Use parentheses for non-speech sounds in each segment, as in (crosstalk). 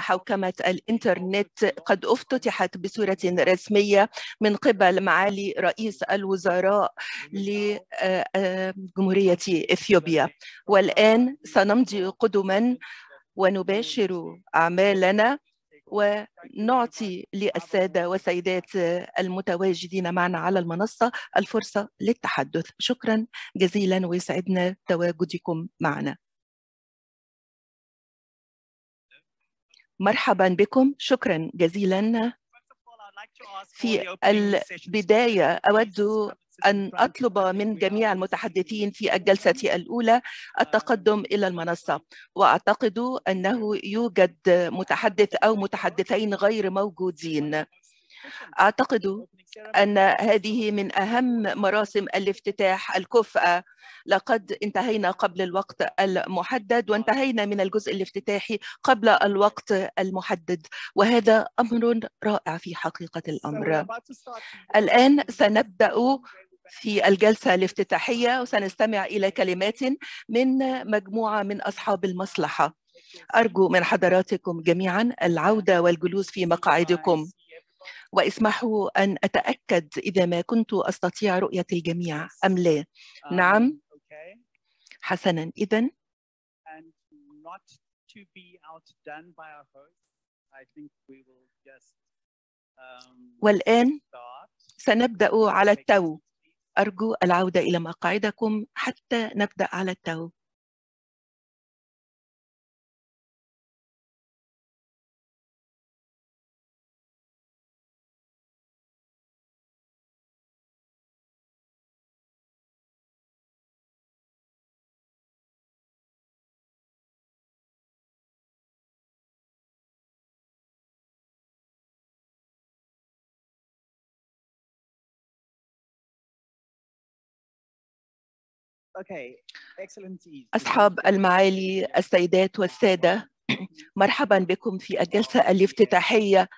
حوكمة الإنترنت قد افتتحت بصورة رسمية من قبل معالي رئيس الوزراء لجمهورية آه، آه، إثيوبيا والآن سنمضي قدما ونباشر أعمالنا ونعطي للسادة والسيدات المتواجدين معنا على المنصة الفرصة للتحدث شكرا جزيلا ويسعدنا تواجدكم معنا مرحبا بكم شكرا جزيلا في البداية أود أن أطلب من جميع المتحدثين في الجلسة الأولى التقدم إلى المنصة وأعتقد أنه يوجد متحدث أو متحدثين غير موجودين أعتقد أن هذه من أهم مراسم الافتتاح الكفء لقد انتهينا قبل الوقت المحدد وانتهينا من الجزء الافتتاحي قبل الوقت المحدد وهذا أمر رائع في حقيقة الأمر الآن سنبدأ في الجلسة الافتتاحية وسنستمع إلى كلمات من مجموعة من أصحاب المصلحة أرجو من حضراتكم جميعا العودة والجلوس في مقاعدكم واسمحوا أن أتأكد إذا ما كنت أستطيع رؤية الجميع أم لا um, نعم حسنا إذا um, والآن سنبدأ على التو أرجو العودة إلى مقاعدكم حتى نبدأ على التو أصحاب المعالي السيدات والسادة مرحبا بكم في الجلسة الافتتاحية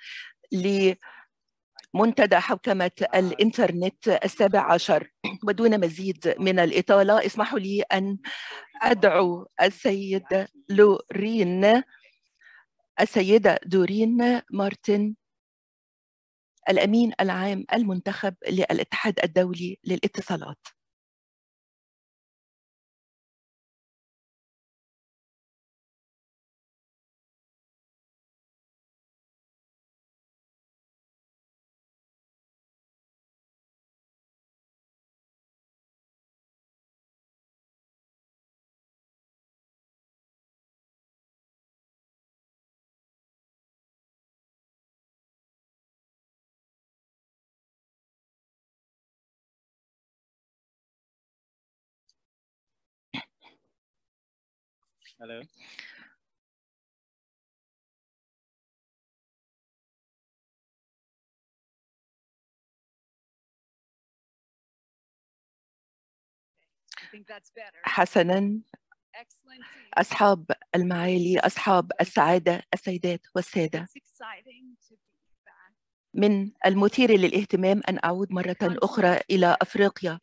لمنتدى حوكمة الإنترنت السابع عشر ودون مزيد من الإطالة اسمحوا لي أن أدعو السيدة لورين السيدة دورين مارتن الأمين العام المنتخب للاتحاد الدولي للاتصالات Hello حسنا أصحاب المعالي أصحاب السعادة السيدات والسادة من المثير للاهتمام أن أعود مرة أخرى إلى أفريقيا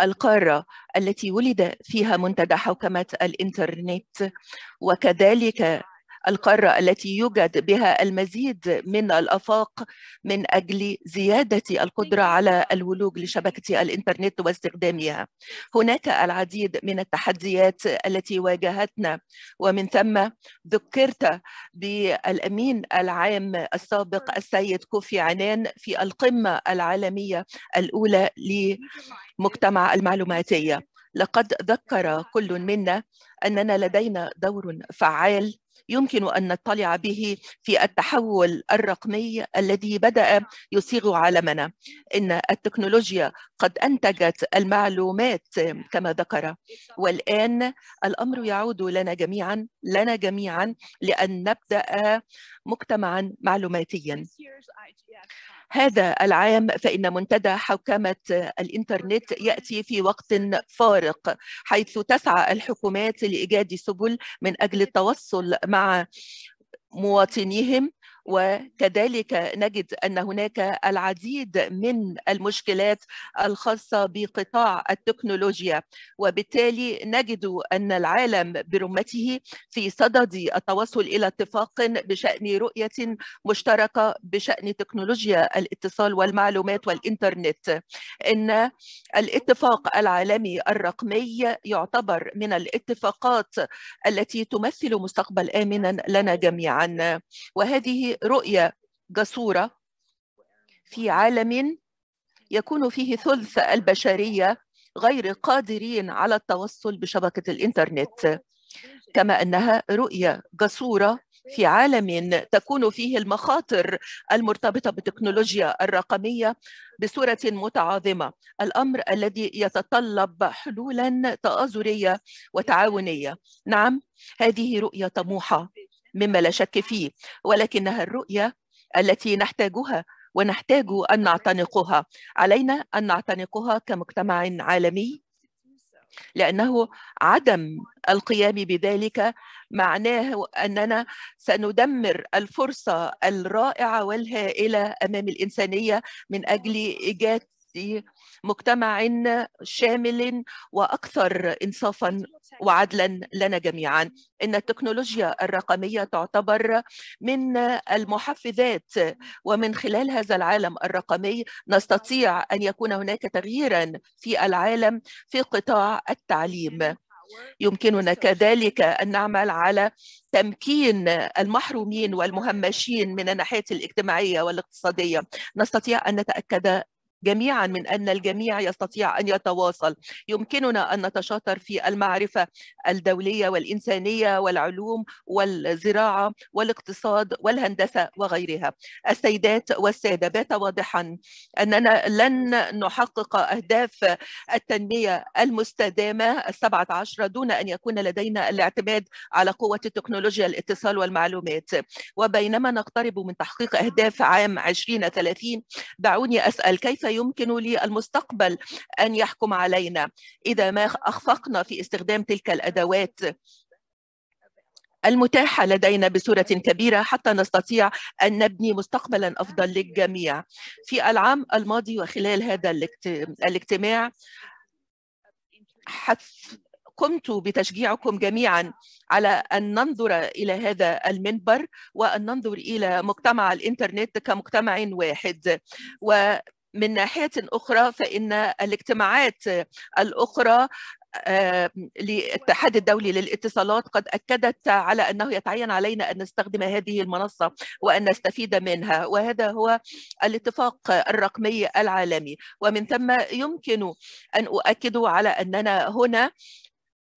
القارة التي ولد فيها منتدى حوكمة الإنترنت وكذلك القارة التي يوجد بها المزيد من الآفاق من أجل زيادة القدرة على الولوج لشبكة الإنترنت واستخدامها هناك العديد من التحديات التي واجهتنا ومن ثم ذكرت بالأمين العام السابق السيد كوفي عنان في القمة العالمية الأولى لمجتمع المعلوماتية لقد ذكر كل منا أننا لدينا دور فعال يمكن أن نطلع به في التحول الرقمي الذي بدأ يصيغ عالمنا إن التكنولوجيا قد أنتجت المعلومات كما ذكر والآن الأمر يعود لنا جميعا لنا جميعا لأن نبدأ مجتمعا معلوماتيا هذا العام فإن منتدى حوكمة الإنترنت يأتي في وقت فارق حيث تسعى الحكومات لإيجاد سبل من أجل التوصل مع مواطنيهم وكذلك نجد ان هناك العديد من المشكلات الخاصه بقطاع التكنولوجيا وبالتالي نجد ان العالم برمته في صدد التوصل الى اتفاق بشان رؤيه مشتركه بشان تكنولوجيا الاتصال والمعلومات والانترنت ان الاتفاق العالمي الرقمي يعتبر من الاتفاقات التي تمثل مستقبل امنا لنا جميعا وهذه رؤية جسورة في عالم يكون فيه ثلث البشرية غير قادرين على التوصل بشبكة الإنترنت كما أنها رؤية جسورة في عالم تكون فيه المخاطر المرتبطة بالتكنولوجيا الرقمية بصورة متعاظمة الأمر الذي يتطلب حلولا تآزرية وتعاونية نعم هذه رؤية طموحة مما لا شك فيه ولكنها الرؤية التي نحتاجها ونحتاج أن نعتنقها علينا أن نعتنقها كمجتمع عالمي لأنه عدم القيام بذلك معناه أننا سندمر الفرصة الرائعة والهائلة أمام الإنسانية من أجل إيجاد في مجتمع شامل واكثر انصافا وعدلا لنا جميعا ان التكنولوجيا الرقميه تعتبر من المحفزات ومن خلال هذا العالم الرقمي نستطيع ان يكون هناك تغييرا في العالم في قطاع التعليم يمكننا كذلك ان نعمل على تمكين المحرومين والمهمشين من الناحيه الاجتماعيه والاقتصاديه نستطيع ان نتاكد جميعا من أن الجميع يستطيع أن يتواصل يمكننا أن نتشاطر في المعرفة الدولية والإنسانية والعلوم والزراعة والاقتصاد والهندسة وغيرها السيدات والسادة بات واضحا أننا لن نحقق أهداف التنمية المستدامة السبعة عشر دون أن يكون لدينا الاعتماد على قوة التكنولوجيا الاتصال والمعلومات وبينما نقترب من تحقيق أهداف عام 2030 دعوني أسأل كيف يمكن للمستقبل أن يحكم علينا إذا ما أخفقنا في استخدام تلك الأدوات المتاحة لدينا بصورة كبيرة حتى نستطيع أن نبني مستقبلا أفضل للجميع في العام الماضي وخلال هذا الاجتماع قمت بتشجيعكم جميعا على ان ننظر الى هذا المنبر وان ننظر الى مجتمع الانترنت كمجتمع واحد و من ناحية أخرى فإن الاجتماعات الأخرى للاتحاد الدولي للاتصالات قد أكدت على أنه يتعين علينا أن نستخدم هذه المنصة وأن نستفيد منها وهذا هو الاتفاق الرقمي العالمي ومن ثم يمكن أن أؤكد على أننا هنا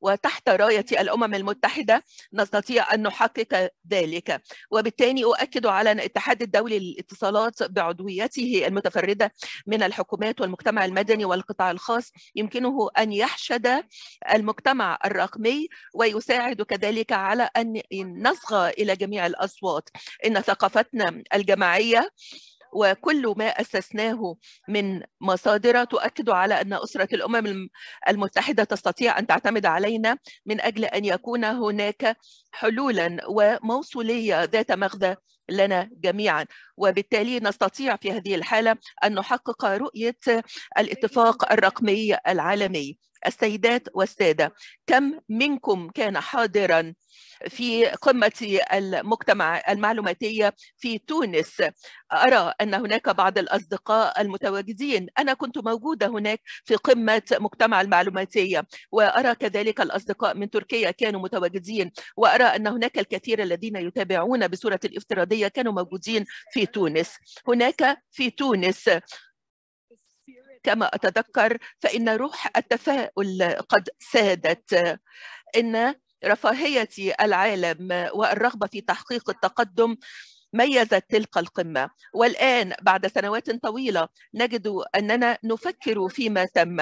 وتحت راية الأمم المتحدة نستطيع أن نحقق ذلك وبالتالي أؤكد على أن الاتحاد الدولي للاتصالات بعضويته المتفردة من الحكومات والمجتمع المدني والقطاع الخاص يمكنه أن يحشد المجتمع الرقمي ويساعد كذلك على أن نصغى إلى جميع الأصوات إن ثقافتنا الجماعية وكل ما أسسناه من مصادر تؤكد على أن أسرة الأمم المتحدة تستطيع أن تعتمد علينا من أجل أن يكون هناك حلولا وموصولية ذات مغزى لنا جميعا وبالتالي نستطيع في هذه الحالة أن نحقق رؤية الاتفاق الرقمي العالمي السيدات والسادة كم منكم كان حاضرا في قمة المجتمع المعلوماتية في تونس أرى أن هناك بعض الأصدقاء المتواجدين أنا كنت موجودة هناك في قمة مجتمع المعلوماتية وأرى كذلك الأصدقاء من تركيا كانوا متواجدين وأرى أن هناك الكثير الذين يتابعون بصورة الافتراضية العربية كانوا موجودين في تونس هناك في تونس كما أتذكر فإن روح التفاؤل قد سادت إن رفاهية العالم والرغبة في تحقيق التقدم ميزت تلك القمة والآن بعد سنوات طويلة نجد أننا نفكر فيما تم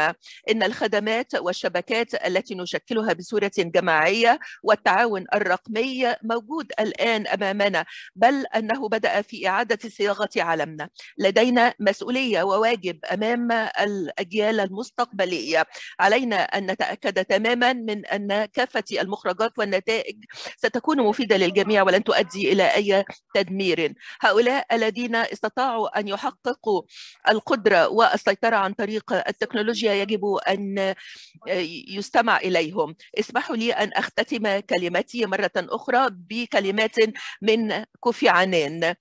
إن الخدمات والشبكات التي نشكلها بصورة جماعية والتعاون الرقمي موجود الآن أمامنا بل أنه بدأ في إعادة صياغة عالمنا لدينا مسؤولية وواجب أمام الأجيال المستقبلية علينا أن نتأكد تماما من أن كافة المخرجات والنتائج ستكون مفيدة للجميع ولن تؤدي إلى أي تدمير أمير هؤلاء الذين استطاعوا أن يحققوا القدرة والسيطرة عن طريق التكنولوجيا يجب أن آه، يستمع إليهم اسمحوا لي أن أختتم كلمتي مرة أخرى بكلمات من كوفي عنان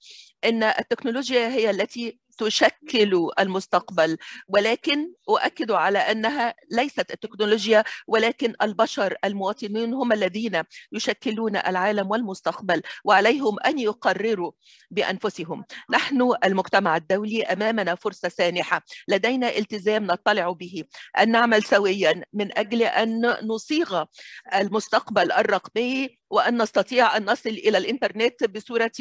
ان التكنولوجيا هي التي تشكل المستقبل ولكن أؤكد على أنها ليست التكنولوجيا ولكن البشر المواطنين هم الذين يشكلون العالم والمستقبل وعليهم أن يقرروا بأنفسهم نحن المجتمع الدولي أمامنا فرصة سانحة لدينا التزام نطلع به أن نعمل سويا من أجل أن نصيغ المستقبل الرقمي وأن نستطيع أن نصل إلى الإنترنت بصورة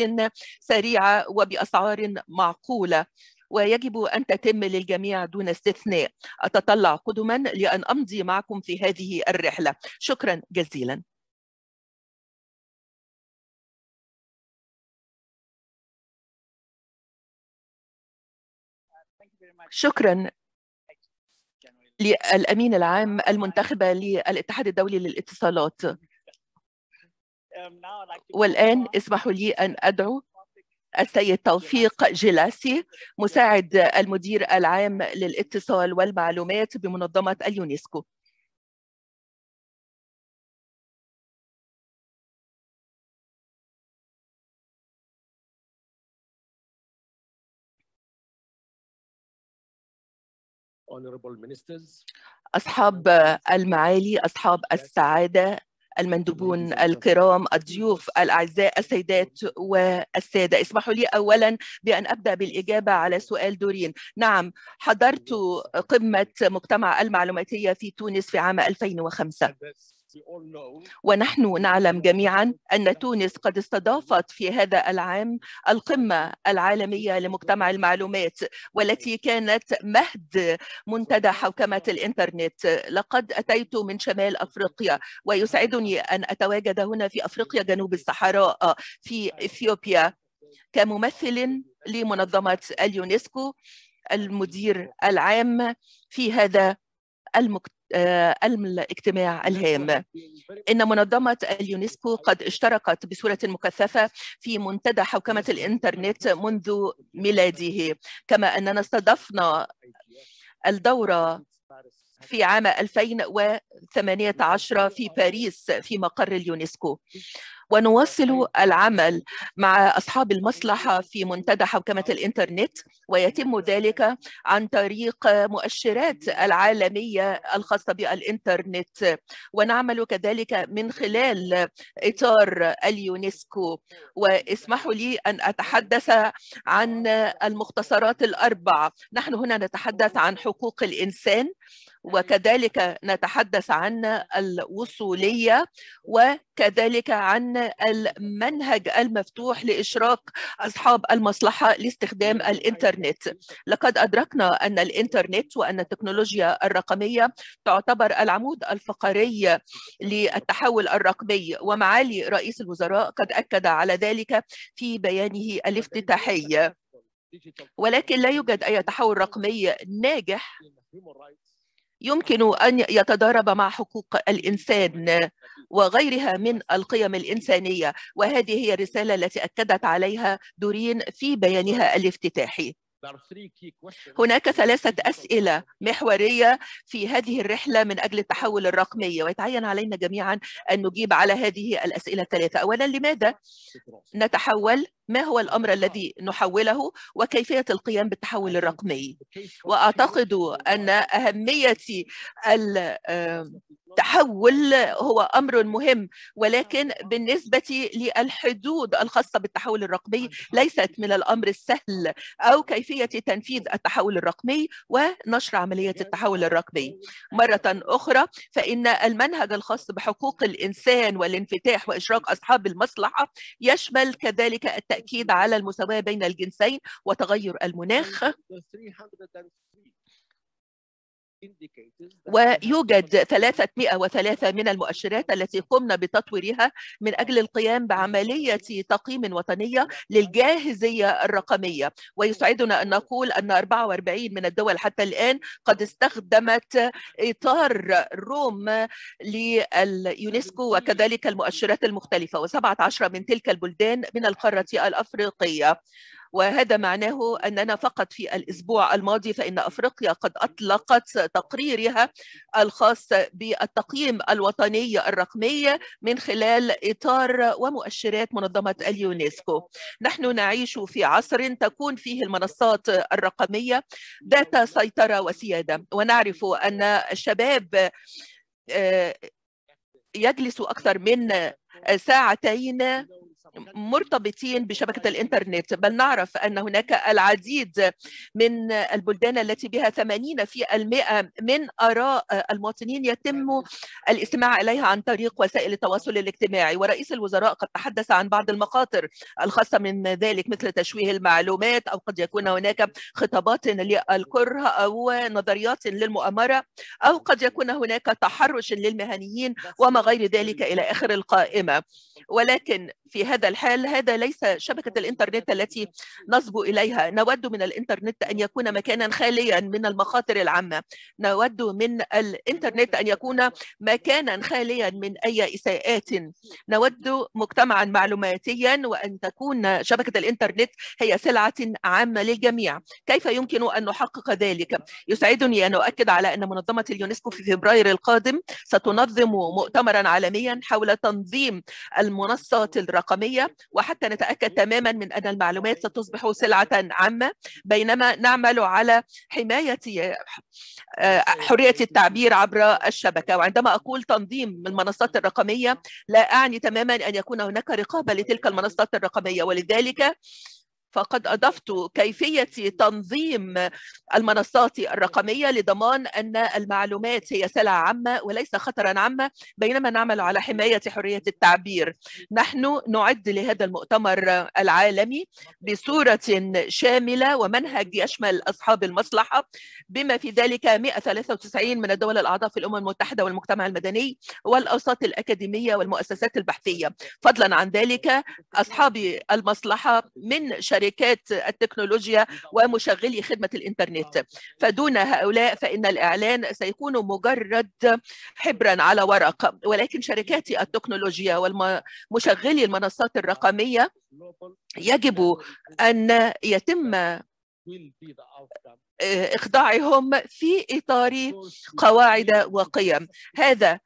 سريعة وبأسعار معقولة ويجب أن تتم للجميع دون استثناء أتطلع قدما لأن أمضي معكم في هذه الرحلة شكرا جزيلا شكرا للأمين العام المنتخبة للاتحاد الدولي للاتصالات Um, والآن اسمحوا لي أن أدعو السيد توفيق جلاسي مساعد المدير العام للاتصال والمعلومات بمنظمة اليونسكو أصحاب المعالي أصحاب السعادة المندوبون الكرام الضيوف الأعزاء السيدات والسادة اسمحوا لي أولا بأن أبدأ بالإجابة على سؤال دورين نعم حضرت قمة مجتمع المعلوماتية في تونس في عام 2005 ونحن نعلم جميعا أن تونس قد استضافت في هذا العام القمة العالمية لمجتمع المعلومات والتي كانت مهد منتدى حوكمة الإنترنت لقد أتيت من شمال أفريقيا ويسعدني أن أتواجد هنا في أفريقيا جنوب الصحراء في إثيوبيا كممثل لمنظمة اليونسكو المدير العام في هذا المجتمع آه، الاجتماع الهام إن منظمة اليونسكو قد اشتركت بصورة مكثفة في منتدى حوكمة الإنترنت منذ ميلاده كما أننا استضفنا الدورة في عام 2018 في باريس في مقر اليونسكو ونواصل أيوة. العمل مع أصحاب أيوة. المصلحة في منتدى حوكمة الإنترنت ويتم ذلك عن طريق مؤشرات العالمية الخاصة بالإنترنت ونعمل كذلك من خلال إطار اليونسكو واسمحوا لي أن أتحدث عن المختصرات الأربع نحن هنا نتحدث عن حقوق الإنسان وكذلك نتحدث عن الوصولية وكذلك عن المنهج المفتوح لإشراك أصحاب المصلحة لاستخدام الإنترنت لقد أدركنا أن الإنترنت وأن التكنولوجيا الرقمية تعتبر العمود الفقري للتحول الرقمي ومعالي رئيس الوزراء قد أكد على ذلك في بيانه الافتتاحي ولكن لا يوجد أي تحول رقمي ناجح يمكن أن يتضارب مع حقوق الإنسان وغيرها من القيم الإنسانية وهذه هي الرسالة التي أكدت عليها دورين في بيانها الافتتاحي هناك ثلاثة أسئلة محورية في هذه الرحلة من أجل التحول الرقمي ويتعين علينا جميعا أن نجيب على هذه الأسئلة الثلاثة أولا لماذا نتحول ما هو الأمر آه. الذي نحوله وكيفية القيام بالتحول أيوة. الرقمي وأعتقد أن أهمية التحول هو أمر مهم آه. ولكن بالنسبة للحدود الخاصة بالتحول الرقمي آه، ليست من الأمر السهل أو كيفية تنفيذ التحول الرقمي ونشر عملية يعني التحول الرقمي مرة أخرى فإن المنهج الخاص بحقوق الإنسان والانفتاح وإشراك أصحاب المصلحة يشمل كذلك التأكيد التأكيد على المساواة بين الجنسين وتغير المناخ ويوجد 303 من المؤشرات التي قمنا بتطويرها من أجل القيام بعملية تقييم وطنية للجاهزية الرقمية ويسعدنا أن نقول أن 44 من الدول حتى الآن قد استخدمت إطار روم لليونسكو وكذلك المؤشرات المختلفة و17 من تلك البلدان من القارة الأفريقية وهذا معناه أننا فقط في الأسبوع الماضي فإن أفريقيا قد أطلقت تقريرها الخاص بالتقييم الوطني الرقمي من خلال إطار ومؤشرات منظمة اليونسكو نحن نعيش في عصر تكون فيه المنصات الرقمية ذات سيطرة وسيادة ونعرف أن الشباب آه، يجلس أكثر من ساعتين مرتبطين بشبكة طيب. الإنترنت بل نعرف أن هناك العديد من البلدان التي بها 80 من آراء المواطنين يتم طيب. الاستماع إليها عن طريق وسائل التواصل الاجتماعي ورئيس الوزراء قد تحدث عن بعض المخاطر الخاصة من ذلك مثل تشويه المعلومات أو قد يكون هناك خطابات للكره أو نظريات للمؤامرة أو قد يكون هناك تحرش للمهنيين وما غير ذلك إلى آخر القائمة ولكن في هذا الحال هذا ليس شبكة الإنترنت التي نصبو إليها نود من الإنترنت أن يكون مكانا خاليا من المخاطر العامة نود من الإنترنت أن يكون مكانا خاليا من أي إساءات نود مجتمعا معلوماتيا وأن تكون شبكة الإنترنت هي سلعة عامة للجميع كيف يمكن أن نحقق ذلك؟ يسعدني أن أؤكد على أن منظمة اليونسكو في فبراير القادم ستنظم مؤتمرا عالميا حول تنظيم المنصات الرقمية الرقمية وحتى نتأكد تماما من أن المعلومات ستصبح سلعة عامة بينما نعمل على حماية آه، حرية التعبير عبر الشبكة وعندما أقول تنظيم المنصات الرقمية لا أعني تماما أن يكون هناك رقابة لتلك المنصات الرقمية ولذلك فقد أضفت كيفية تنظيم المنصات الرقمية لضمان أن المعلومات هي سلعة عامة وليس خطرا عامة بينما نعمل على حماية حرية التعبير نحن نعد لهذا المؤتمر العالمي بصورة شاملة ومنهج يشمل أصحاب المصلحة بما في ذلك 193 من الدول الأعضاء في الأمم المتحدة والمجتمع المدني والأوساط الأكاديمية والمؤسسات البحثية فضلا عن ذلك أصحاب المصلحة من شركات شركات التكنولوجيا ومشغلي خدمة الإنترنت فدون هؤلاء فإن الإعلان سيكون مجرد حبرا على ورق ولكن شركات التكنولوجيا ومشغلي المنصات الرقمية يجب أن يتم إخضاعهم في إطار قواعد وقيم هذا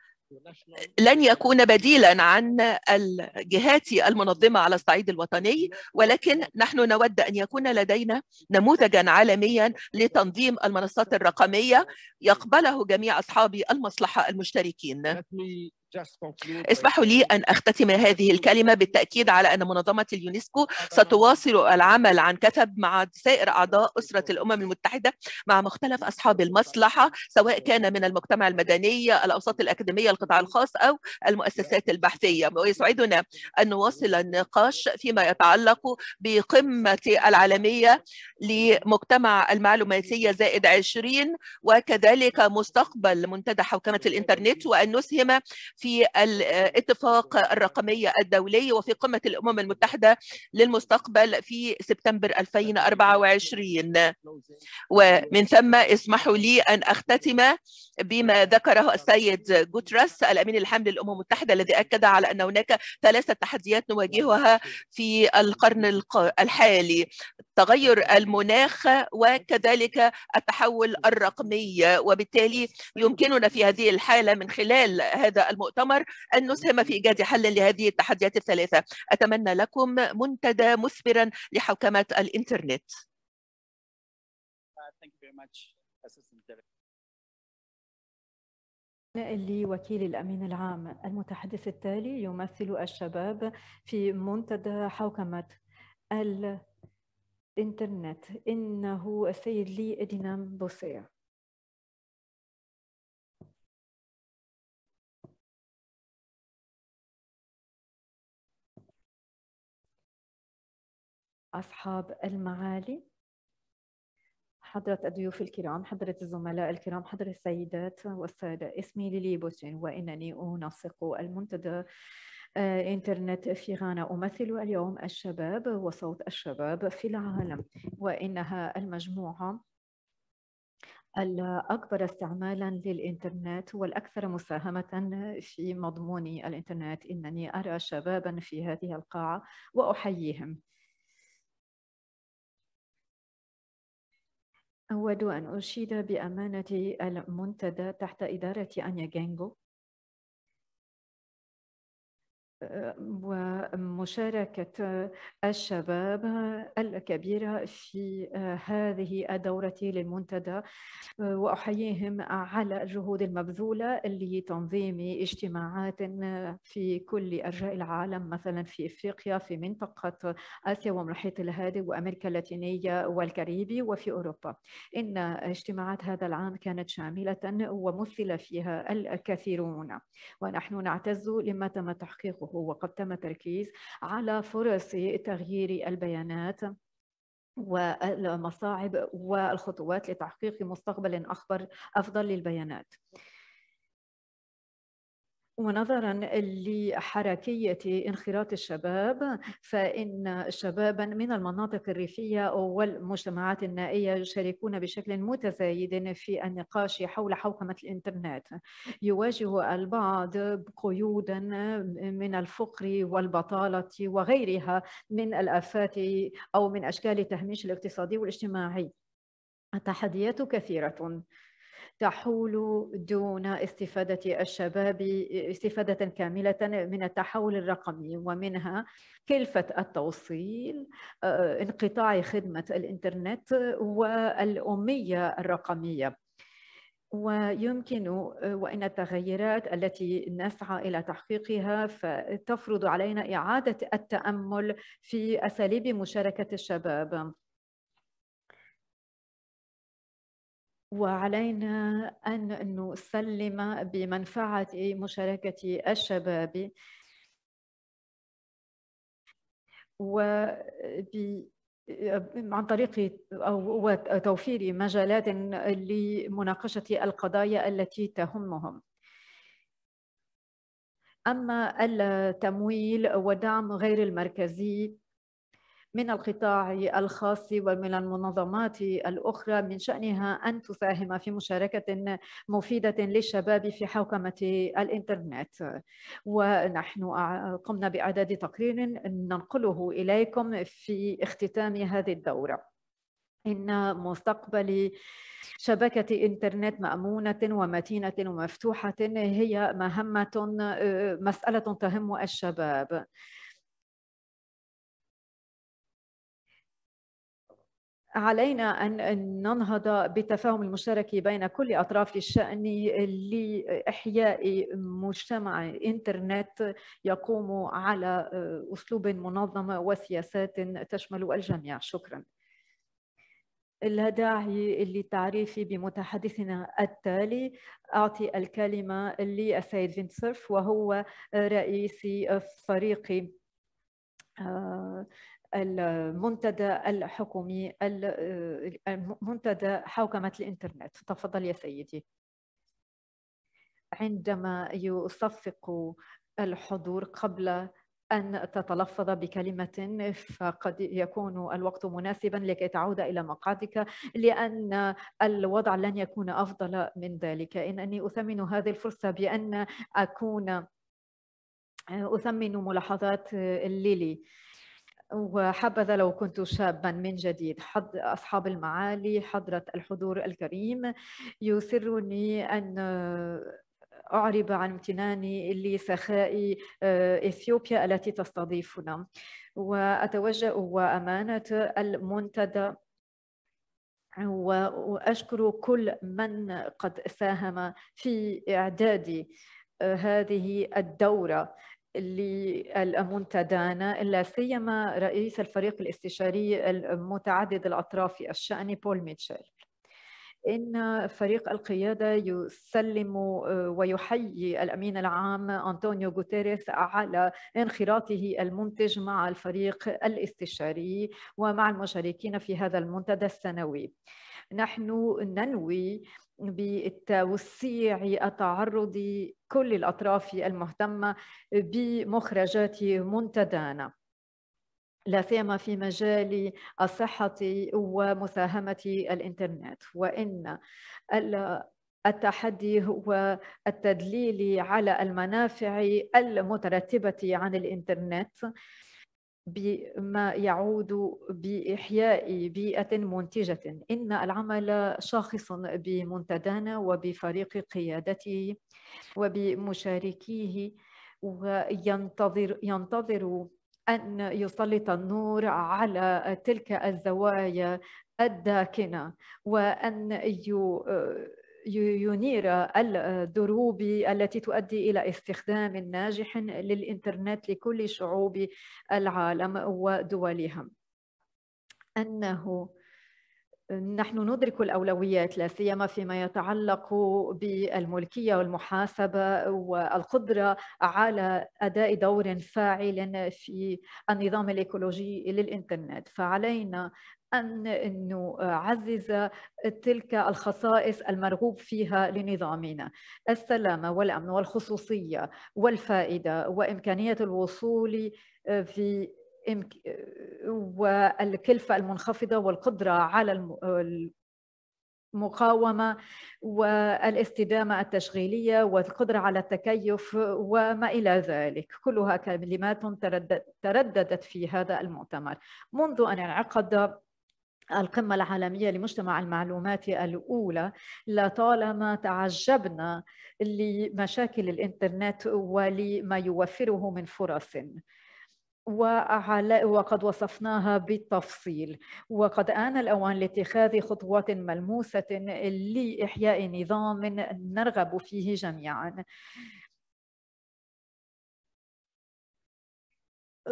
لن يكون بديلا عن الجهات المنظمه على الصعيد الوطني ولكن نحن نود ان يكون لدينا نموذجا عالميا لتنظيم المنصات الرقميه يقبله جميع اصحاب المصلحه المشتركين اسمحوا لي أن أختتم هذه الكلمة بالتأكيد على أن منظمة اليونسكو ستواصل العمل عن كثب مع سائر أعضاء أسرة الأمم المتحدة مع مختلف أصحاب المصلحة سواء كان من المجتمع المدني الأوساط الأكاديمية القطاع الخاص أو المؤسسات البحثية ويسعدنا أن نواصل النقاش فيما يتعلق بقمة العالمية لمجتمع المعلوماتية زائد 20 وكذلك مستقبل منتدى حوكمة الإنترنت وأن نسهم في في الاتفاق آه، الرقمي الدولي وفي قمة الأمم المتحدة للمستقبل في سبتمبر 2024 ومن ثم اسمحوا لي أن أختتم بما ذكره السيد جوترس الأمين العام للأمم المتحدة الذي أكد على أن هناك ثلاثة تحديات نواجهها في القرن الحالي تغير المناخ وكذلك التحول الرقمي وبالتالي يمكننا في هذه الحالة من خلال هذا المؤتمر أن نسهم في إيجاد حل لهذه التحديات الثلاثة أتمنى لكم منتدى مثمرا لحوكمة الإنترنت لوكيل الأمين العام المتحدث التالي يمثل الشباب في منتدى حوكمة ال الإنترنت إنه السيد لي إدينام بوسير أصحاب المعالي حضرة الضيوف الكرام حضرة الزملاء الكرام حضرة السيدات والسادة اسمي ليلي بوتين وإنني أنسق المنتدى آه، انترنت في غانا أمثل اليوم الشباب وصوت الشباب في العالم وإنها المجموعة الأكبر استعمالا للإنترنت والأكثر مساهمة في مضمون الإنترنت إنني أرى شبابا في هذه القاعة وأحييهم أود أن أشيد بأمانة المنتدى تحت إدارة أنيا جينجو ومشاركة الشباب الكبيرة في آه، هذه الدورة للمنتدى آه، وأحييهم على الجهود المبذولة لتنظيم اجتماعات آه، في كل أرجاء العالم مثلا في إفريقيا في منطقة آسيا ومحيط الهادئ وأمريكا اللاتينية والكاريبي وفي أوروبا إن اجتماعات هذا العام كانت شاملة ومثل فيها الكثيرون ونحن نعتز لما تم تحقيقه وقد تم التركيز على فرص تغيير البيانات والمصاعب والخطوات لتحقيق مستقبل أخبر أفضل للبيانات ونظرا لحركية انخراط الشباب فإن شبابا من المناطق الريفية والمجتمعات النائية يشاركون بشكل متزايد في النقاش حول حوكمة الإنترنت يواجه البعض قيودا من الفقر والبطالة وغيرها من الآفات أو من أشكال التهميش الاقتصادي والاجتماعي التحديات كثيرة تحول دون استفادة الشباب استفادة كاملة من التحول الرقمي ومنها كلفة التوصيل آه، انقطاع خدمة الإنترنت والأمية الرقمية ويمكن آه، وان التغيرات التي نسعى الى تحقيقها فتفرض علينا اعاده التامل في اساليب مشاركه الشباب وعلينا أن نسلم بمنفعة مشاركة الشباب وب عن طريق أو توفير مجالات لمناقشة القضايا التي تهمهم أما التمويل ودعم غير المركزي من القطاع الخاص ومن المنظمات الأخرى من شأنها أن تساهم في مشاركة مفيدة للشباب في حوكمة الإنترنت ونحن قمنا بإعداد تقرير ننقله إليكم في اختتام هذه الدورة إن مستقبل شبكة إنترنت مأمونة ومتينة ومفتوحة هي مهمة آه، مسألة تهم الشباب علينا أن ننهض بالتفاهم المشترك بين كل أطراف الشأن لإحياء مجتمع إنترنت يقوم على أسلوب منظم وسياسات تشمل الجميع شكراً لا داعي للتعريف بمتحدثنا التالي أعطي الكلمة للسيد فينسرف وهو رئيس فريق آه، المنتدى الحكومي آه، منتدى حوكمة الإنترنت تفضل يا سيدي عندما يصفق الحضور قبل أن تتلفظ بكلمة فقد يكون الوقت مناسبا لكي تعود إلى مقعدك لأن الوضع لن يكون أفضل من ذلك إنني أثمن هذه الفرصة بأن أكون أثمن ملاحظات ليلي وحبذا لو كنت شابا من جديد حض أصحاب المعالي حضرة الحضور الكريم يسرني أن آه، أعرب عن امتناني لسخاء آه، إثيوبيا التي تستضيفنا وأتوجه وأمانة المنتدى وأشكر كل من قد ساهم في إعداد آه، هذه الدورة للمنتدانا لا سيما رئيس الفريق الاستشاري المتعدد الاطراف في الشان بول ميتشل إن فريق القيادة يسلم آه، ويحيي الأمين العام أنطونيو غوتيريس على انخراطه المنتج مع الفريق الاستشاري ومع المشاركين في هذا المنتدى السنوي. نحن ننوي بالتوسيع التعرضي كل الأطراف المهتمة بمخرجات منتدانا لا سيما في مجال الصحة ومساهمة الإنترنت وإن التحدي هو التدليل على المنافع المترتبة عن الإنترنت بما يعود بإحياء بيئة منتجة إن العمل شاخص بمنتدانا وبفريق قيادته وبمشاركيه وينتظر ينتظر أن يسلط النور على تلك الزوايا الداكنة وأن ينير الدروب التي تؤدي إلى استخدام ناجح للإنترنت لكل شعوب العالم ودولها أنه نحن ندرك الأولويات لا سيما فيما يتعلق بالملكية والمحاسبة والقدرة على أداء دور فاعل في النظام الإيكولوجي للإنترنت فعلينا أن أنه عزز تلك الخصائص المرغوب فيها لنظامنا السلامة والأمن والخصوصية والفائدة وإمكانية الوصول في والكلفة المنخفضة والقدرة على المقاومة والاستدامة التشغيلية والقدرة على التكيف وما إلى ذلك كلها كلمات ترددت في هذا المؤتمر منذ أن انعقد القمة العالمية لمجتمع المعلومات الأولى لطالما تعجبنا لمشاكل الإنترنت ولما يوفره من فرص وعلى وقد وصفناها بالتفصيل وقد آن الأوان لاتخاذ خطوات ملموسة لإحياء نظام نرغب فيه جميعاً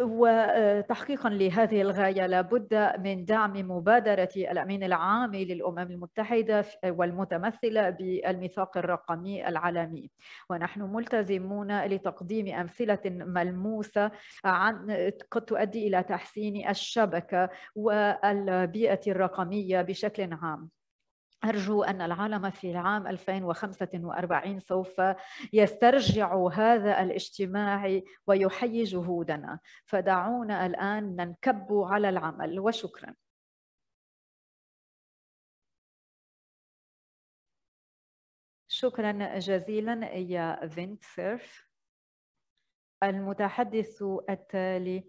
وتحقيقا لهذه الغايه لابد من دعم مبادره الامين العام للامم المتحده والمتمثله بالميثاق الرقمي العالمي ونحن ملتزمون لتقديم امثله ملموسه عن قد تؤدي الى تحسين الشبكه والبيئه الرقميه بشكل عام أرجو أن العالم في العام 2045 سوف يسترجع هذا الاجتماع ويحيي جهودنا فدعونا الآن ننكب على العمل وشكراً شكرا جزيلا يا فينت سيرف المتحدث التالي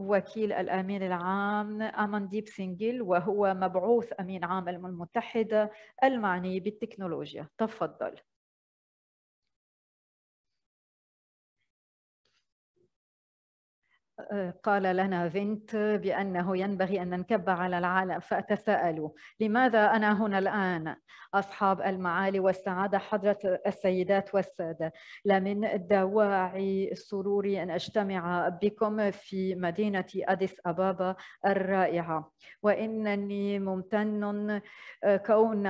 وكيل الامين العام امانديب سينجيل وهو مبعوث امين عام الامم المتحده المعني بالتكنولوجيا تفضل قال لنا فينت بأنه ينبغي أن ننكب على العالم فأتساءل لماذا أنا هنا الآن أصحاب المعالي والسعادة حضرة السيدات والسادة لمن دواعي سروري أن أجتمع بكم في مدينة أديس أبابا الرائعة وإنني ممتن آه، كون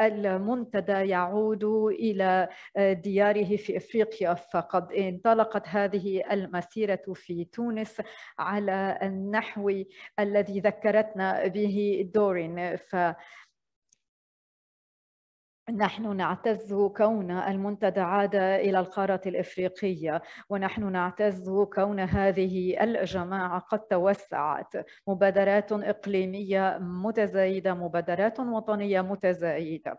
المنتدى يعود إلى آه، دياره في إفريقيا فقد انطلقت هذه المسيرة في تونس الناس على النحو الذي ذكرتنا به دورين ف نحن نعتز كون المنتدى عاد الى القاره الافريقيه ونحن نعتز كون هذه الجماعه قد توسعت مبادرات اقليميه متزايده مبادرات وطنيه متزايده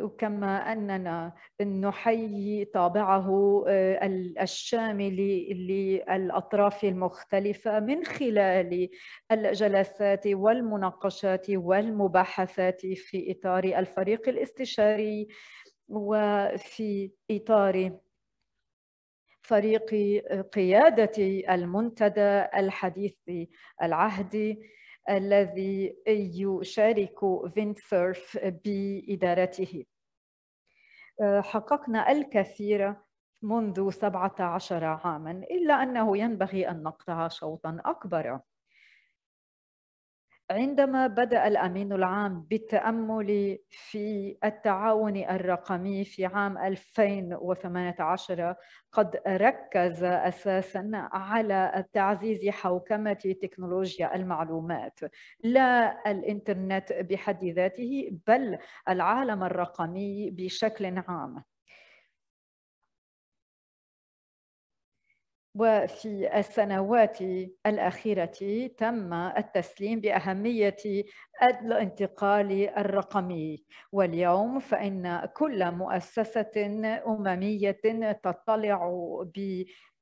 وكما أننا نحيي طابعه آه، الشامل للأطراف المختلفة من خلال الجلسات والمناقشات والمباحثات في إطار الفريق الاستشاري وفي إطار فريق قيادة المنتدى الحديث العهد الذي يشارك فينسيرف بإدارته آه، حققنا الكثير منذ 17 عاما إلا أنه ينبغي أن نقطع شوطا أكبر عندما بدأ الأمين العام بالتأمل في التعاون الرقمي في عام 2018 قد ركز أساسا على تعزيز حوكمة تكنولوجيا المعلومات لا الإنترنت بحد ذاته بل العالم الرقمي بشكل عام وفي السنوات الأخيرة تم التسليم بأهمية الانتقال الرقمي واليوم فإن كل مؤسسة أممية تطلع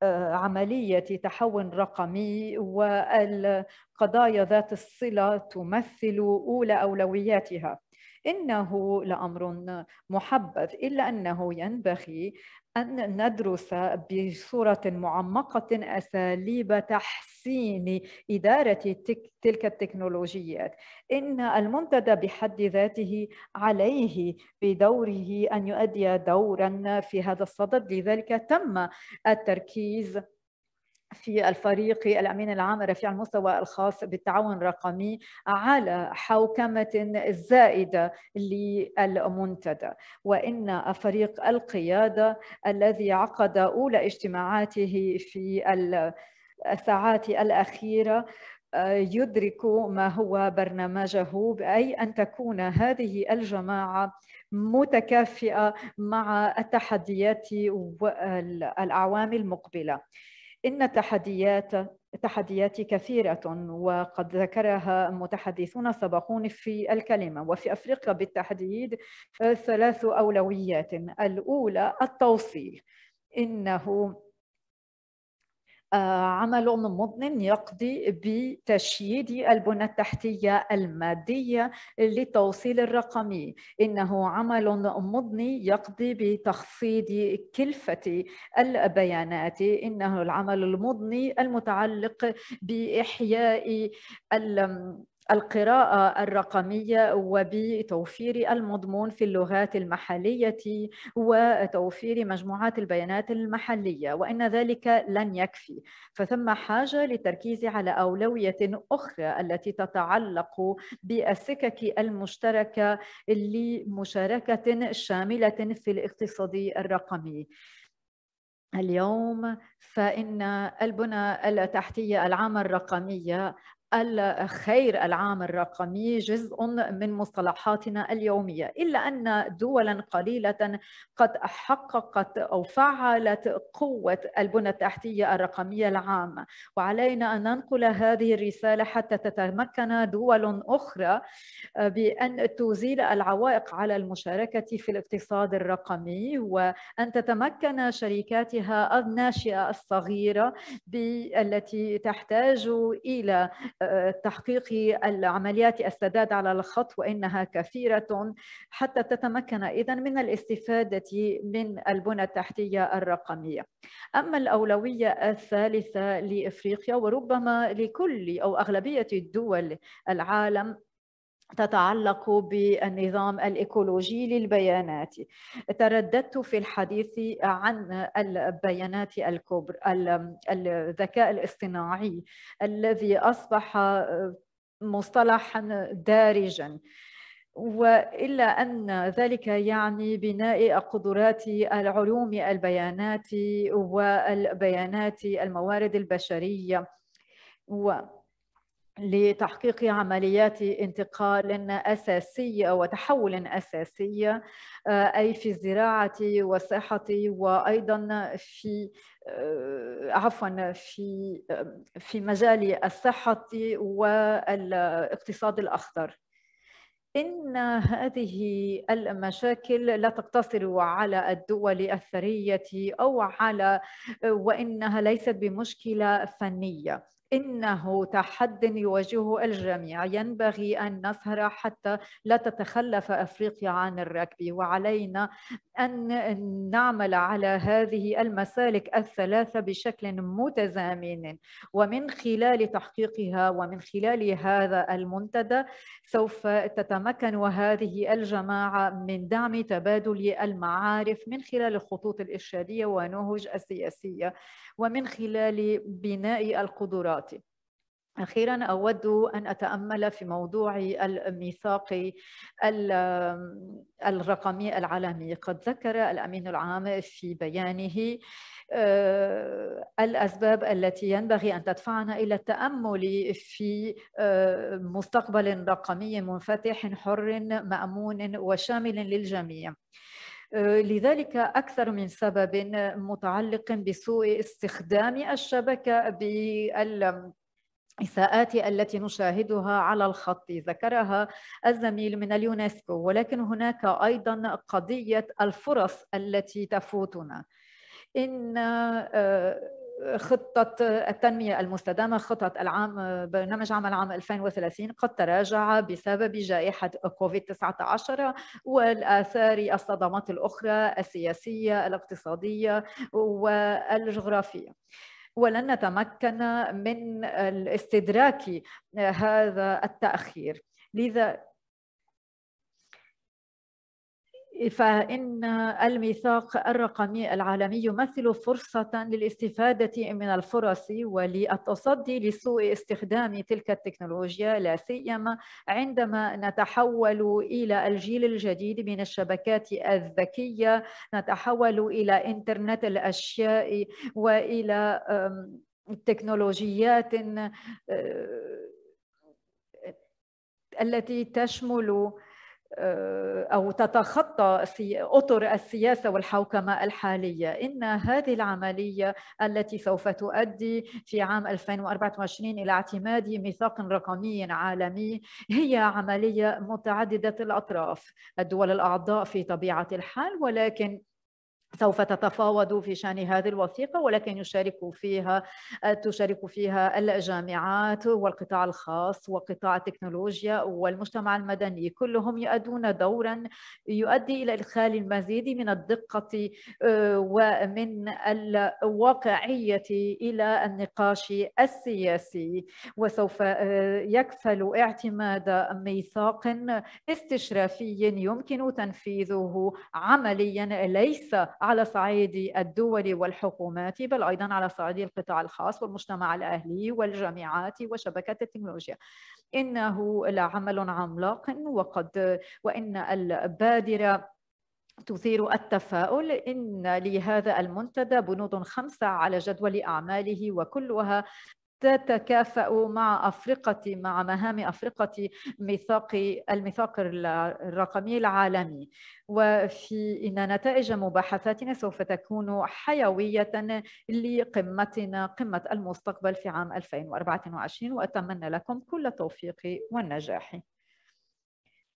بعملية تحول رقمي والقضايا ذات الصلة تمثل أولى أولوياتها إنه لأمر محبب إلا أنه ينبغي أن ندرس بصورة معمقة أساليب تحسين إدارة تلك التكنولوجيات إن المنتدى بحد ذاته عليه بدوره أن يؤدي دورا في هذا الصدد لذلك تم التركيز في الفريق الأمين العام رفيع المستوى الخاص بالتعاون الرقمي على حوكمة زائدة للمنتدى وإن فريق القيادة الذي عقد أولى اجتماعاته في الساعات الأخيرة آه، يدرك ما هو برنامجه أي أن تكون هذه الجماعة متكافئة مع التحديات والأعوام المقبلة إن تحديات تحديات كثيرة وقد ذكرها متحدثون سبقون في الكلمة وفي أفريقيا بالتحديد آه، ثلاث أولويات الأولى التوصيل إنه عمل مضن يقضي بتشييد البنى التحتية المادية للتوصيل الرقمي إنه عمل مضن يقضي بتخفيض كلفة البيانات إنه العمل المضني المتعلق بإحياء القراءة الرقمية وبتوفير المضمون في اللغات المحلية وتوفير مجموعات البيانات المحلية وإن ذلك لن يكفي فثم حاجة للتركيز على أولوية أخرى التي تتعلق بالسكك المشتركة لمشاركة شاملة في الاقتصاد الرقمي اليوم فإن البنى التحتية العامة الرقمية الخير العام الرقمي جزء من مصطلحاتنا اليومية إلا أن دولا قليلة قد حققت أو فعلت قوة البنى التحتية الرقمية العامة وعلينا أن ننقل هذه الرسالة حتى تتمكن دول أخرى آه، بأن تزيل العوائق على المشاركة في الاقتصاد الرقمي وأن تتمكن شركاتها الناشئة الصغيرة التي تحتاج إلى تحقيق العمليات السداد على الخط وإنها كثيرة حتى تتمكن إذا من الاستفادة من البنى التحتية الرقمية أما الأولوية الثالثة لإفريقيا وربما لكل أو أغلبية دول العالم تتعلق بالنظام الايكولوجي للبيانات ترددت في الحديث عن البيانات الكبرى الذكاء الاصطناعي الذي اصبح مصطلحا دارجا والا ان ذلك يعني بناء قدرات العلوم البيانات والبيانات الموارد البشريه و لتحقيق عمليات انتقال أساسية وتحول أساسية آه، أي في الزراعة والصحة وأيضا في آه، عفوا في آه، في مجال الصحة والاقتصاد الأخضر إن هذه المشاكل لا تقتصر على الدول الثرية أو على وإنها ليست بمشكلة فنية إنه تحد يواجهه الجميع ينبغي أن نسهر حتى لا تتخلف أفريقيا عن الركب وعلينا أن نعمل على هذه المسالك الثلاثة بشكل متزامن ومن خلال تحقيقها ومن خلال هذا المنتدى سوف تتمكن هذه الجماعة من دعم تبادل المعارف من خلال الخطوط الإرشادية ونهج السياسية ومن خلال بناء القدرات أخيرا أود أن أتأمل في موضوع الميثاق الرقمي العالمي قد ذكر الأمين العام في بيانه آه، الأسباب التي ينبغي أن تدفعنا إلى التأمل في آه، مستقبل رقمي منفتح حر مأمون وشامل للجميع لذلك أكثر من سبب متعلق بسوء استخدام الشبكة بال إساءات التي نشاهدها على الخط ذكرها الزميل من اليونسكو ولكن هناك أيضا قضية الفرص التي تفوتنا إن آه، خطة التنمية المستدامة خطط العام برنامج عمل عام 2030 قد تراجع بسبب جائحة كوفيد-19 والآثار الصدمات الأخرى السياسية الاقتصادية والجغرافية ولن نتمكن من الاستدراك هذا التأخير لذا فإن الميثاق الرقمي العالمي يمثل فرصة للاستفادة من الفرص وللتصدي لسوء استخدام تلك التكنولوجيا لا سيما عندما نتحول إلى الجيل الجديد من الشبكات الذكية نتحول إلى إنترنت الأشياء وإلى تكنولوجيات التي تشمل آه، او تتخطى اطر السياسه والحوكمه الحاليه، ان هذه العمليه التي سوف تؤدي في عام 2024 الى اعتماد ميثاق رقمي عالمي هي عمليه متعدده الاطراف، الدول الاعضاء في طبيعه الحال ولكن سوف تتفاوض في شان هذه الوثيقه ولكن يشارك فيها تشارك فيها الجامعات والقطاع الخاص وقطاع التكنولوجيا والمجتمع المدني كلهم يؤدون دورا يؤدي الى ادخال المزيد من الدقه آه، ومن الواقعيه الى النقاش السياسي وسوف آه، يكفل اعتماد ميثاق استشرافي يمكن تنفيذه عمليا ليس على صعيد الدول والحكومات بل أيضا على صعيد القطاع الخاص والمجتمع الأهلي والجامعات وشبكات التكنولوجيا إنه لعمل عملاق وقد وإن البادرة تثير التفاؤل إن لهذا المنتدى بنود خمسة على جدول أعماله وكلها تتكافأ مع أفريقة مع مهام أفريقة ميثاق الميثاق الرقمي العالمي وفي إن نتائج مباحثاتنا سوف تكون حيوية لقمتنا قمة المستقبل في عام 2024 وأتمنى لكم كل التوفيق والنجاح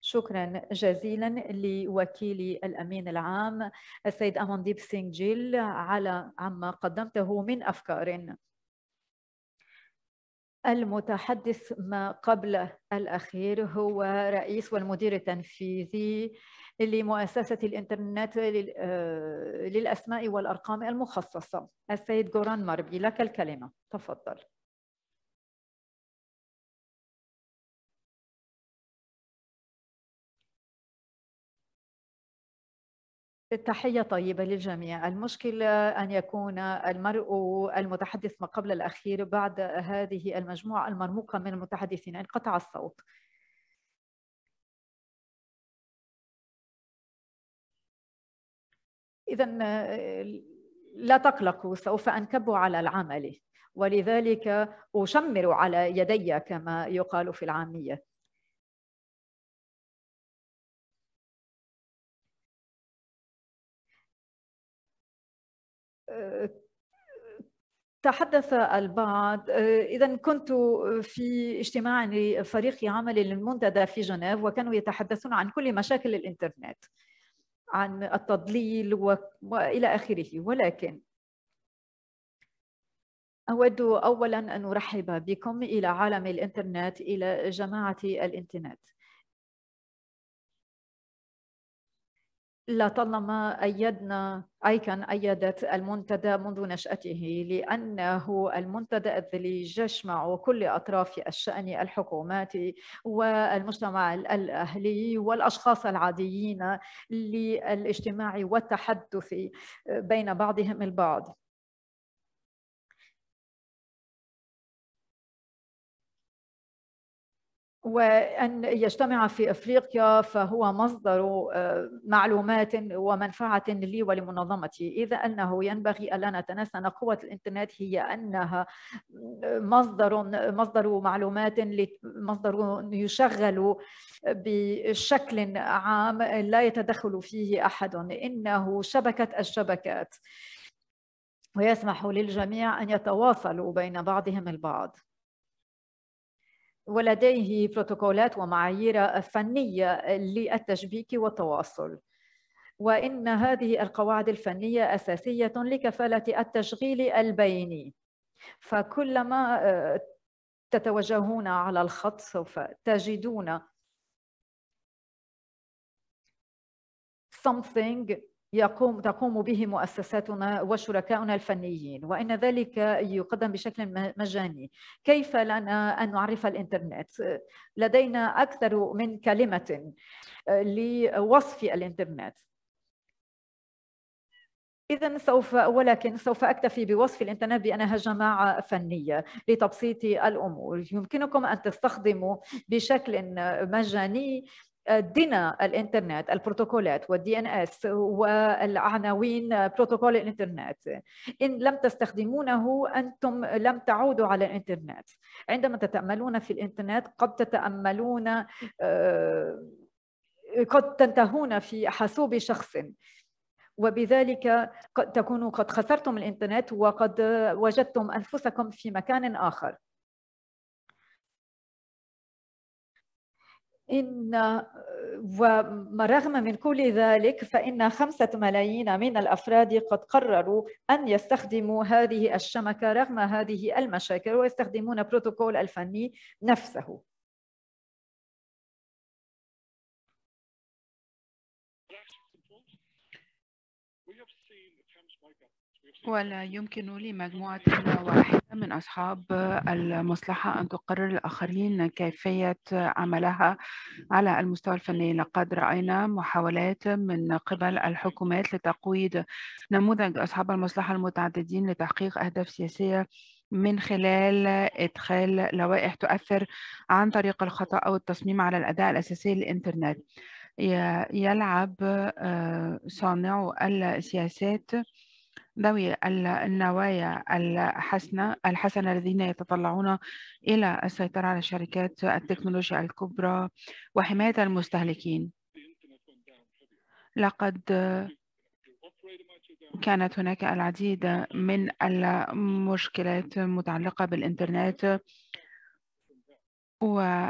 شكرا جزيلا لوكيل الامين العام السيد اماندي سينج على عما قدمته من افكار المتحدث ما قبل الأخير هو رئيس والمدير التنفيذي لمؤسسة الإنترنت آه، للأسماء والأرقام المخصصة السيد جوران ماربي لك الكلمة تفضل تحية طيبة للجميع المشكلة أن يكون المرء المتحدث ما قبل الأخير بعد هذه المجموعة المرموقة من المتحدثين انقطع الصوت إذا لا تقلقوا سوف أنكب على العمل ولذلك أشمر على يدي كما يقال في العامية تحدث البعض اذا كنت في اجتماع لفريق عمل للمنتدى في جنيف وكانوا يتحدثون عن كل مشاكل الانترنت عن التضليل والى اخره ولكن اود اولا ان ارحب بكم الى عالم الانترنت الى جماعه الانترنت لطالما أيدنا أيكن أيدت المنتدى منذ نشأته لأنه المنتدى الذي يجمع كل أطراف الشأن الحكوماتي والمجتمع الأهلي والأشخاص العاديين للاجتماع والتحدث بين بعضهم البعض وأن يجتمع في أفريقيا فهو مصدر آه، معلومات ومنفعة لي ولمنظمتي إذا أنه ينبغي ألا نتنسى أن قوة الإنترنت هي أنها مصدر مصدر معلومات مصدر يشغل بشكل عام لا يتدخل فيه أحد إنه شبكة الشبكات ويسمح للجميع أن يتواصلوا بين بعضهم البعض ولديه بروتوكولات ومعايير فنيه للتشبيك والتواصل وان هذه القواعد الفنيه اساسيه لكفاله التشغيل البيني فكلما آه، تتوجهون على الخط سوف تجدون something يقوم تقوم به مؤسساتنا وشركاؤنا الفنيين وان ذلك يقدم بشكل مجاني كيف لنا ان نعرف الانترنت لدينا اكثر من كلمه آه، لوصف الانترنت إذا سوف ولكن سوف أكتفي بوصف الإنترنت بأنها جماعة فنية لتبسيط الأمور، يمكنكم أن تستخدموا بشكل مجاني دنا الانترنت البروتوكولات والدي ان اس والعناوين بروتوكول الانترنت ان لم تستخدمونه انتم لم تعودوا على الانترنت عندما تتاملون في الانترنت قد تتاملون آه، قد تنتهون في حاسوب شخص وبذلك قد تكونوا قد خسرتم الانترنت وقد وجدتم انفسكم في مكان اخر إن ورغم من كل ذلك فإن خمسة ملايين من الأفراد قد قرروا أن يستخدموا هذه الشبكة رغم هذه المشاكل ويستخدمون بروتوكول الفني نفسه ولا يمكن لمجموعة واحدة من أصحاب المصلحة أن تقرر الآخرين كيفية عملها على المستوى الفني لقد رأينا محاولات من قبل الحكومات لتقويض نموذج أصحاب المصلحة المتعددين لتحقيق أهداف سياسية من خلال إدخال لوائح تؤثر عن طريق الخطأ أو التصميم على الأداء الأساسي للإنترنت يلعب آه، صانعو السياسات ذوي النوايا الحسنة الحسنة الذين يتطلعون إلى السيطرة على شركات التكنولوجيا الكبرى وحماية المستهلكين لقد كانت هناك العديد من المشكلات المتعلقة بالإنترنت و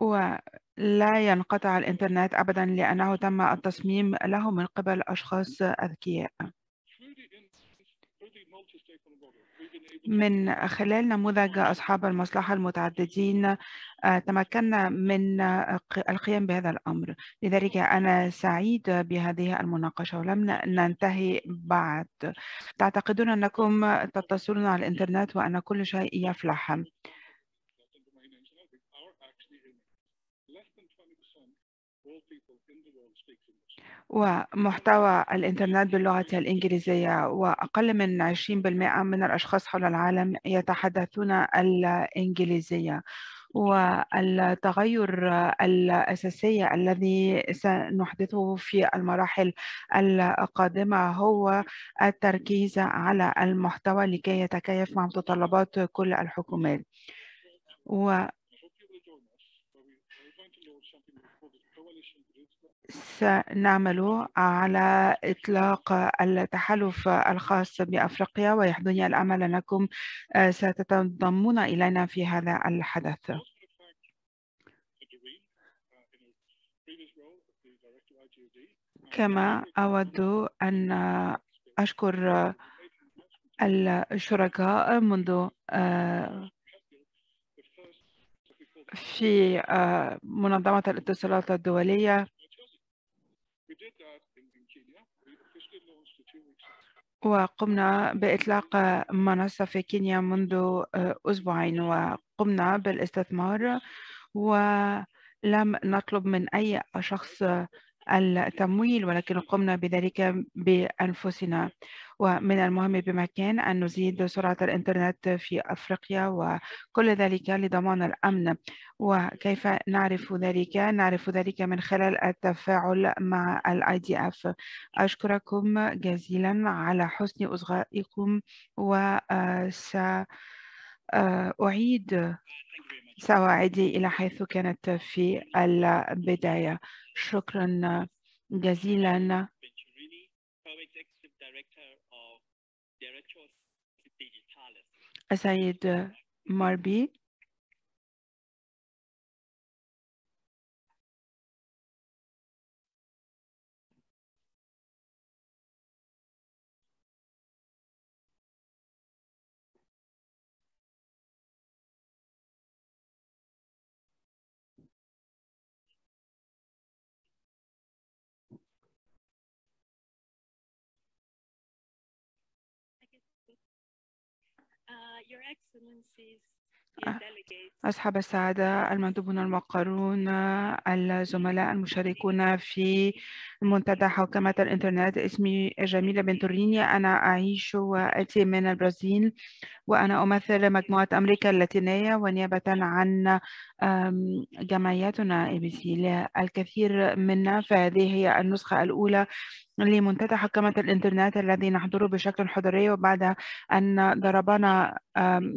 و لا ينقطع الإنترنت أبدا لأنه تم التصميم له من قبل أشخاص أذكياء من خلال نموذج أصحاب المصلحة المتعددين آه، تمكنا من آه، القيام بهذا الأمر لذلك أنا سعيد بهذه المناقشة ولم ننتهي بعد تعتقدون أنكم تتصلون على الإنترنت وأن كل شيء يفلح ومحتوى الإنترنت باللغة الإنجليزية وأقل من 20% من الأشخاص حول العالم يتحدثون الإنجليزية والتغير الأساسي الذي سنحدثه في المراحل القادمة هو التركيز على المحتوى لكي يتكيف مع متطلبات كل الحكومات و سنعمل على إطلاق التحالف الخاص بأفريقيا ويحدني الأمل أنكم آه، ستتضمون إلينا في هذا الحدث كما أود أن أشكر الشركاء منذ آه، في آه، منظمة الاتصالات الدولية وقمنا بإطلاق منصة في كينيا منذ آه، أسبوعين وقمنا بالاستثمار ولم نطلب من أي شخص التمويل ولكن قمنا بذلك بأنفسنا ومن المهم بمكان أن نزيد سرعة الإنترنت في أفريقيا وكل ذلك لضمان الأمن وكيف نعرف ذلك؟ نعرف ذلك من خلال التفاعل مع الاي دي اف أشكركم جزيلا على حسن إصغائكم وس آه، أعيد سواعدي إلى حيث كانت في البداية شكرا جزيلا السيد ماربي Your Excellencies, ah, أصحاب السعادة المندوبون المقرون الزملاء المشاركون في منتدى حوكمة الإنترنت اسمي جميلة بنتوريني أنا أعيش وأتي من البرازيل وأنا أمثل مجموعة أمريكا اللاتينية ونيابة عن جمعيتنا ABC الكثير منا فهذه هي النسخة الأولى لمنتدى حكمة الإنترنت الذي نحضره بشكل حضوري وبعد أن ضربنا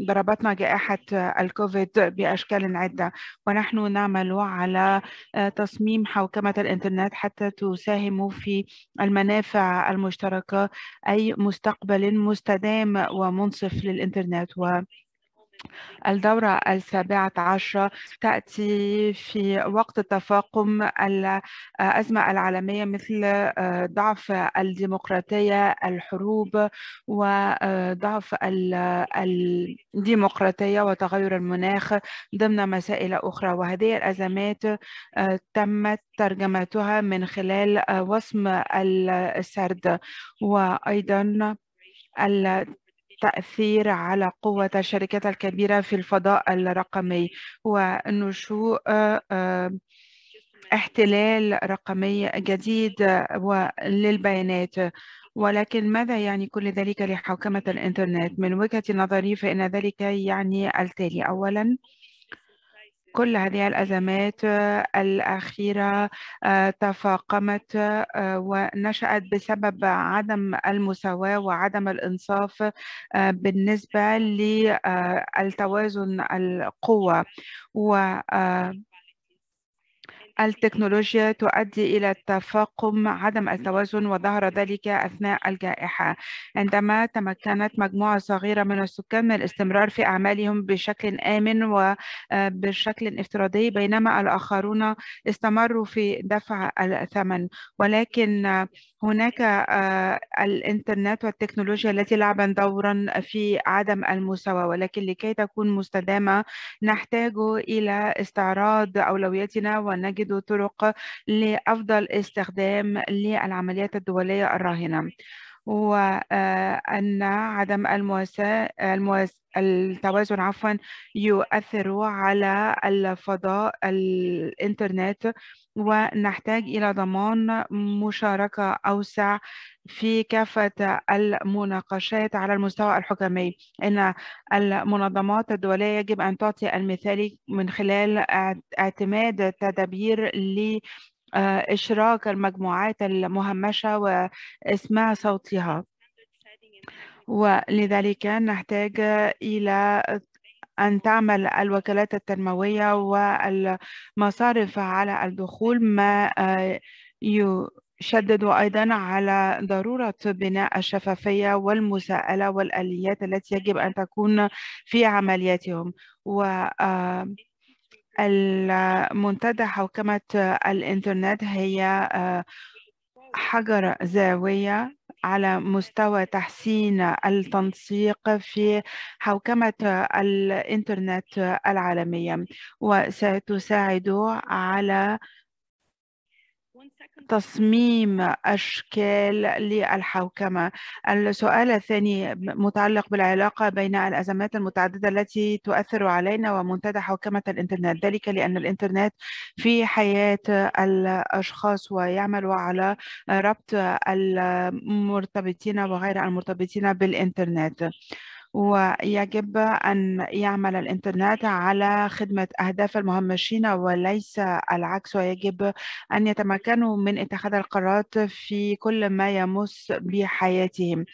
ضربتنا جائحة الكوفيد بأشكال عدة ونحن نعمل على آه، تصميم حوكمة الإنترنت حتى تساعد يساهم في المنافع المشتركة أي مستقبل مستدام ومنصف للإنترنت و الدورة السابعة عشرة تأتي في وقت تفاقم الأزمة العالمية مثل آه، ضعف الديمقراطية الحروب وضعف آه، الديمقراطية وتغير المناخ ضمن مسائل أخرى وهذه الأزمات آه، تمت ترجمتها من خلال وصم السرد وأيضا تأثير على قوة الشركات الكبيرة في الفضاء الرقمي ونشوء آه، آه، احتلال رقمي جديد للبيانات ولكن ماذا يعني كل ذلك لحوكمة الإنترنت؟ من وجهة نظري فإن ذلك يعني التالي أولاً كل هذه الأزمات آه، الأخيرة آه، تفاقمت آه، ونشأت بسبب عدم المساواة وعدم الإنصاف بالنسبة للتوازن القوة و التكنولوجيا تؤدي إلى التفاقم عدم التوازن وظهر ذلك أثناء الجائحة عندما تمكنت مجموعة صغيرة من السكان من الاستمرار في أعمالهم بشكل آمن وبشكل آه، افتراضي بينما الآخرون استمروا في دفع الثمن ولكن هناك آه، الإنترنت والتكنولوجيا التي لعبا دورا في عدم المساواة ولكن لكي تكون مستدامة نحتاج إلى استعراض أولوياتنا ونجد طرق لأفضل استخدام للعمليات الدولية الراهنة وأن آه، عدم المواساة المواس... التوازن عفوا يؤثر على الفضاء الإنترنت ونحتاج إلى ضمان مشاركة أوسع في كافة المناقشات على المستوى الحكمي إن المنظمات الدولية يجب أن تعطي المثالي من خلال اعتماد تدابير آه، إشراك المجموعات المهمشة وإسماع صوتها ولذلك نحتاج إلى أن تعمل الوكالات التنموية والمصارف على الدخول ما آه، يشدد أيضا على ضرورة بناء الشفافية والمساءلة والآليات التي يجب أن تكون في عملياتهم و آه، المنتدى حوكمة الإنترنت هي آه، حجر زاوية على مستوى تحسين التنسيق في حوكمة الإنترنت العالمية وستساعد على تصميم أشكال للحوكمة السؤال الثاني متعلق بالعلاقة بين الأزمات المتعددة التي تؤثر علينا ومنتدى حوكمة الإنترنت ذلك لأن الإنترنت في حياة الأشخاص ويعمل على ربط المرتبطين وغير المرتبطين بالإنترنت ويجب أن يعمل الإنترنت على خدمة أهداف المهمشين وليس العكس ويجب أن يتمكنوا من اتخاذ القرارات في كل ما يمس بحياتهم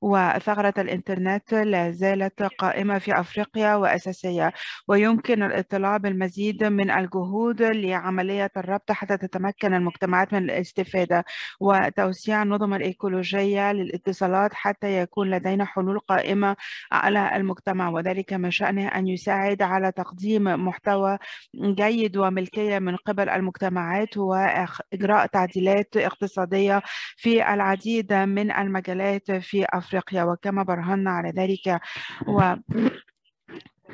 وثغرة الإنترنت لا زالت قائمة في أفريقيا وأساسية ويمكن الاطلاع بالمزيد من الجهود لعملية الربط حتى تتمكن المجتمعات من الاستفادة وتوسيع النظم الإيكولوجية للاتصالات حتى يكون لدينا حلول قائمة على المجتمع وذلك من شأنه أن يساعد على تقديم محتوى جيد وملكية من قبل المجتمعات وإجراء تعديلات اقتصادية في العديد من المجالات في أفريقيا أفريقيا وكما برهنا على ذلك و (laughs)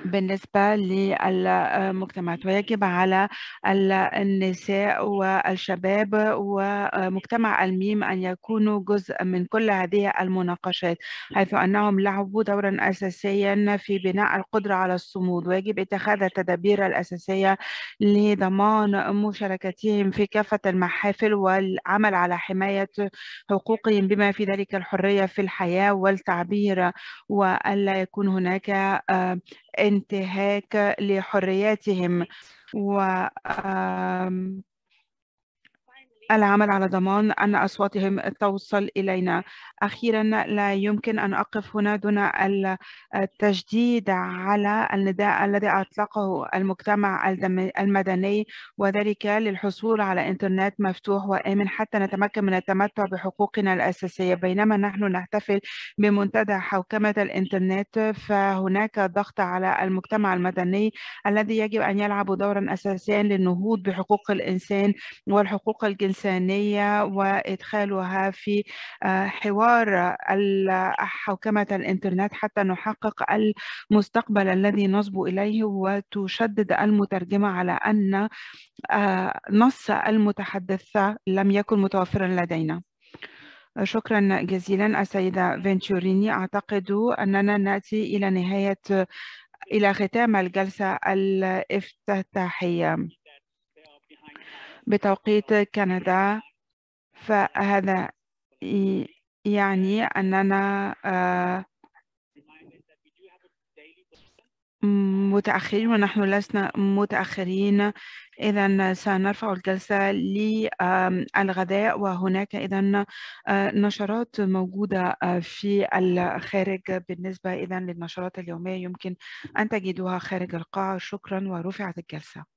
بالنسبة للمجتمعات ويجب على النساء والشباب ومجتمع الميم أن يكونوا جزء من كل هذه المناقشات حيث أنهم لعبوا دورا أساسيا في بناء القدرة على الصمود ويجب اتخاذ التدابير الأساسية لضمان مشاركتهم في كافة المحافل والعمل على حماية حقوقهم بما في ذلك الحرية في الحياة والتعبير وألا يكون هناك آه، انتهاك لحرياتهم و العمل على ضمان أن أصواتهم توصل إلينا أخيرا لا يمكن أن أقف هنا دون التجديد على النداء الذي أطلقه المجتمع المدني وذلك للحصول على إنترنت مفتوح وآمن حتى نتمكن من التمتع بحقوقنا الأساسية بينما نحن نحتفل بمنتدى حوكمة الإنترنت فهناك ضغط على المجتمع المدني الذي يجب أن يلعب دورا أساسيا للنهوض بحقوق الإنسان والحقوق الجنسية الإنسانية وإدخالها في آه، حوار حوكمة الإنترنت حتى نحقق المستقبل الذي نصب إليه وتشدد المترجمة على أن آه، نص المتحدث لم يكن متوفرا لدينا شكرا جزيلا السيدة فينتوريني أعتقد أننا نأتي إلى نهاية إلى ختام الجلسة الافتتاحية بتوقيت كندا فهذا يعني أننا آه، متأخرين ونحن لسنا متأخرين إذا سنرفع الجلسة للغداء وهناك إذا آه، نشرات موجودة آه، في الخارج بالنسبة إذا للنشرات اليومية يمكن أن تجدوها خارج القاعة شكرا ورفعت الجلسة